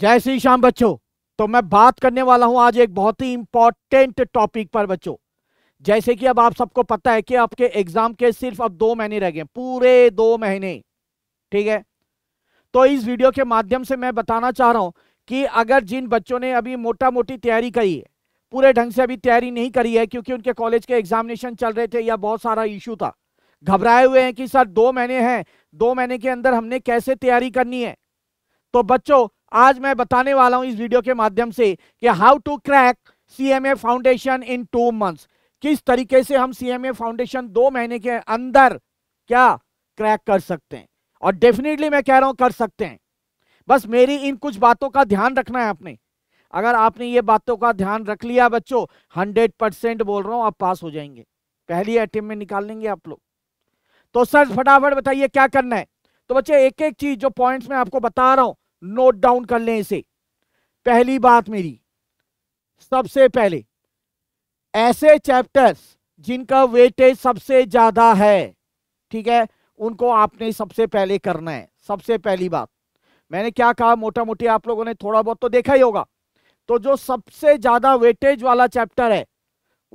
जय श्री श्याम बच्चों तो मैं बात करने वाला हूं आज एक बहुत ही इंपॉर्टेंट टॉपिक पर बच्चों जैसे कि अब आप सबको पता है कि आपके एग्जाम के सिर्फ अब दो महीने रह गए पूरे दो महीने ठीक है तो इस वीडियो के माध्यम से मैं बताना चाह रहा हूं कि अगर जिन बच्चों ने अभी मोटा मोटी तैयारी करी है पूरे ढंग से अभी तैयारी नहीं करी है क्योंकि उनके कॉलेज के एग्जामिनेशन चल रहे थे या बहुत सारा इश्यू था घबराए हुए हैं कि सर दो महीने हैं दो महीने के अंदर हमने कैसे तैयारी करनी है तो बच्चों आज मैं बताने वाला हूं इस वीडियो के माध्यम से कि how to crack CMA foundation in two months किस तरीके से हम सीएमए फाउंडेशन दो महीने के अंदर क्या क्रैक कर सकते हैं और डेफिनेटली मैं कह रहा हूं कर सकते हैं बस मेरी इन कुछ बातों का ध्यान रखना है आपने अगर आपने ये बातों का ध्यान रख लिया बच्चों हंड्रेड परसेंट बोल रहा हूं आप पास हो जाएंगे पहली अटेम्प में निकाल लेंगे आप लोग तो सर फटाफट बताइए क्या करना है तो बच्चे एक एक चीज जो पॉइंट्स में आपको बता रहा हूं नोट डाउन कर लें इसे पहली बात मेरी सबसे पहले ऐसे चैप्टर्स जिनका वेटेज सबसे ज़्यादा है ठीक है उनको आपने सबसे पहले करना है सबसे पहली बात मैंने क्या कहा मोटा मोटी आप लोगों ने थोड़ा बहुत तो देखा ही होगा तो जो सबसे ज़्यादा वेटेज वाला चैप्टर है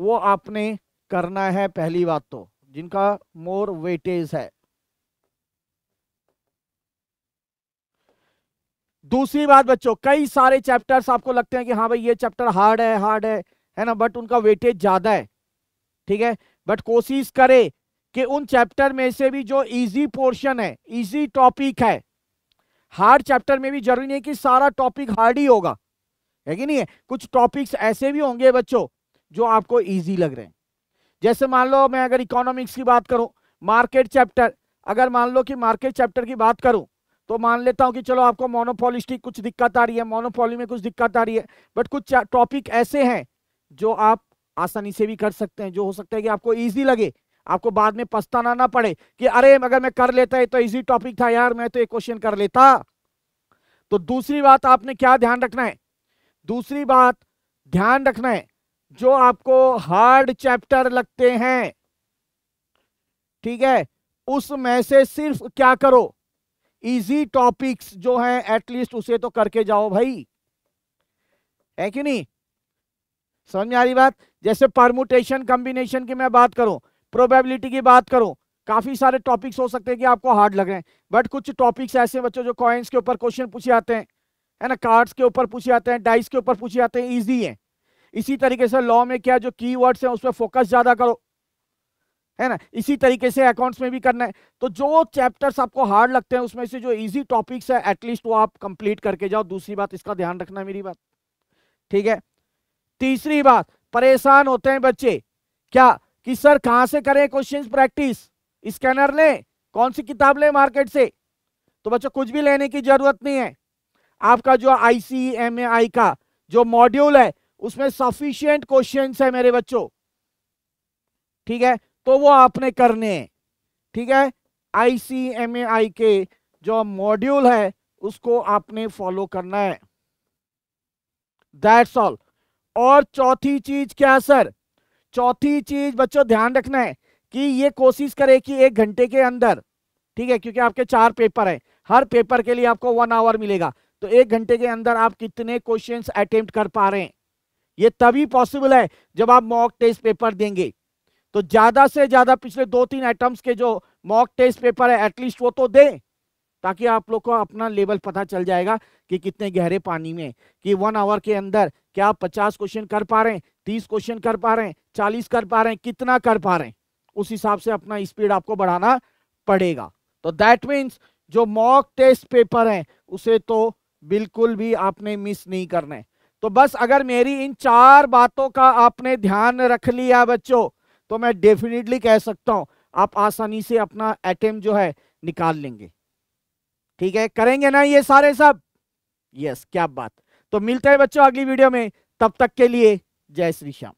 वो आपने करना है पहली बात तो जिनका मोर वेटेज है दूसरी बात बच्चों कई सारे चैप्टर्स आपको लगते हैं कि हाँ भाई ये चैप्टर हार्ड है हार्ड है है ना बट उनका वेटेज ज़्यादा है ठीक है बट कोशिश करें कि उन चैप्टर में से भी जो इजी पोर्शन है इजी टॉपिक है हार्ड चैप्टर में भी जरूरी नहीं कि सारा टॉपिक हार्ड ही होगा है कि नहीं है कुछ टॉपिक्स ऐसे भी होंगे बच्चों जो आपको इजी लग रहे हैं जैसे मान लो मैं अगर इकोनॉमिक्स की बात करूं मार्केट चैप्टर अगर मान लो कि मार्केट चैप्टर की बात करूं तो मान लेता हूं कि चलो आपको मोनोपोलिस्टिक कुछ दिक्कत आ रही है मोनोपोली में कुछ दिक्कत आ रही है बट कुछ टॉपिक ऐसे हैं जो आप आसानी से भी कर सकते हैं जो हो सकता है कि आपको ईजी लगे आपको बाद में पछताना ना पड़े कि अरे अगर मैं कर लेता है तो इजी टॉपिक था यार मैं तो एक क्वेश्चन कर लेता तो दूसरी बात आपने क्या ध्यान रखना है दूसरी बात ध्यान रखना है जो आपको हार्ड चैप्टर लगते हैं ठीक है उसमें से सिर्फ क्या करो इजी टॉपिक्स जो है एटलीस्ट उसे तो करके जाओ भाई है कि नहीं समझ में आ रही बात जैसे परमुटेशन कॉम्बिनेशन की मैं बात करूं प्रोबेबिलिटी की बात करूं काफी सारे टॉपिक्स हो सकते हैं कि आपको हार्ड लग रहे हैं बट कुछ टॉपिक्स ऐसे बच्चों जो कॉइन्स के ऊपर क्वेश्चन पूछे आते हैं है ना कार्ड्स के ऊपर पूछे आते हैं डाइस के ऊपर पूछे आते हैं ईजी है इसी तरीके से लॉ में क्या जो की वर्ड्स हैं उस पर फोकस ज़्यादा करो है ना इसी तरीके से अकाउंट्स में भी करना है तो जो चैप्टर्स आपको हार्ड लगते हैं उसमें से जो इजी टॉपिक्स है एटलीस्ट वो आप कंप्लीट करके जाओ दूसरी बात इसका ध्यान रखना मेरी बात ठीक है तीसरी बात परेशान होते हैं बच्चे क्या कि सर कहां से करें क्वेश्चन प्रैक्टिस स्कैनर लें कौन सी किताब लें मार्केट से तो बच्चों कुछ भी लेने की जरूरत नहीं है आपका जो आई e, का जो मॉड्यूल है उसमें सफिशियंट क्वेश्चन है मेरे बच्चों ठीक है तो वो आपने करने ठीक है आई सी एम ए आई के जो मॉड्यूल है उसको आपने फॉलो करना है दैट्स ऑल और चौथी चीज क्या सर चौथी चीज बच्चों ध्यान रखना है कि ये कोशिश करें कि एक घंटे के अंदर ठीक है क्योंकि आपके चार पेपर हैं हर पेपर के लिए आपको वन आवर मिलेगा तो एक घंटे के अंदर आप कितने क्वेश्चंस अटेम्प्ट कर पा रहे हैं ये तभी पॉसिबल है जब आप मॉक टेस्ट पेपर देंगे तो ज़्यादा से ज़्यादा पिछले दो तीन आइटम्स के जो मॉक टेस्ट पेपर है एटलीस्ट वो तो दें ताकि आप लोग को अपना लेवल पता चल जाएगा कि कितने गहरे पानी में कि वन आवर के अंदर क्या आप पचास क्वेश्चन कर पा रहे हैं तीस क्वेश्चन कर पा रहे हैं चालीस कर पा रहे हैं कितना कर पा रहे हैं उस हिसाब से अपना स्पीड आपको बढ़ाना पड़ेगा तो दैट मीन्स जो मॉक टेस्ट पेपर है उसे तो बिल्कुल भी आपने मिस नहीं करना है तो बस अगर मेरी इन चार बातों का आपने ध्यान रख लिया बच्चों तो मैं डेफिनेटली कह सकता हूं आप आसानी से अपना एटम जो है निकाल लेंगे ठीक है करेंगे ना ये सारे सब यस क्या बात तो मिलते हैं बच्चों अगली वीडियो में तब तक के लिए जय श्री श्याम